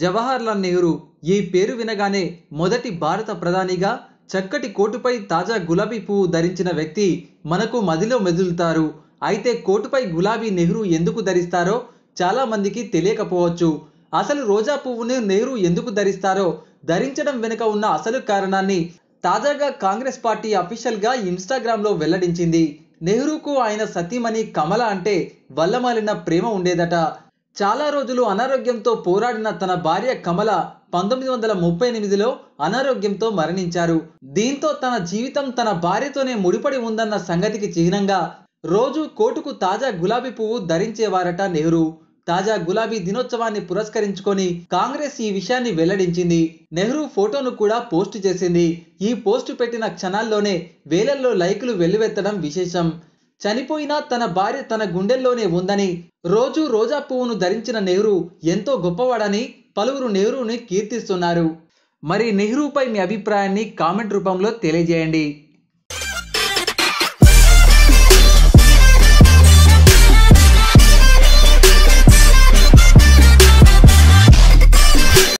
జవహర్లాల్ నెహ్రూ ఈ పేరు వినగానే మొదటి భారత ప్రధానిగా చక్కటి కోటుపై తాజా గులాబీ పువ్వు ధరించిన వ్యక్తి మనకు మదిలో మెదులుతారు అయితే కోటుపై గులాబీ నెహ్రూ ఎందుకు ధరిస్తారో చాలామందికి తెలియకపోవచ్చు అసలు రోజా పువ్వును నెహ్రూ ఎందుకు ధరిస్తారో ధరించడం వెనుక ఉన్న అసలు కారణాన్ని తాజాగా కాంగ్రెస్ పార్టీ అఫీషియల్గా ఇన్స్టాగ్రామ్లో వెల్లడించింది నెహ్రూకు ఆయన సతీమణి కమల అంటే వల్లమాలిన ప్రేమ ఉండేదట చాలా రోజులు అనారోగ్యంతో పోరాడిన తన భార్య కమల పంతొమ్మిది వందల ముప్పై ఎనిమిదిలో అనారోగ్యంతో మరణించారు దీంతో తన జీవితం తన భార్యతోనే ముడిపడి ఉందన్న సంగతికి చిహ్నంగా రోజు కోటుకు తాజా గులాబీ పువ్వు ధరించేవారట నెహ్రూ తాజా గులాబీ దినోత్సవాన్ని పురస్కరించుకొని కాంగ్రెస్ ఈ విషయాన్ని వెల్లడించింది నెహ్రూ ఫోటోను కూడా పోస్టు చేసింది ఈ పోస్టు పెట్టిన క్షణాల్లోనే వేలల్లో లైకులు వెల్లువెత్తడం విశేషం చనిపోయినా తన భార్య తన గుండెల్లోనే ఉందని రోజు రోజా పువ్వును ధరించిన నెహ్రూ ఎంతో గొప్పవాడని పలువురు నెహ్రూని కీర్తిస్తున్నారు మరి నెహ్రూపై మీ అభిప్రాయాన్ని కామెంట్ రూపంలో తెలియజేయండి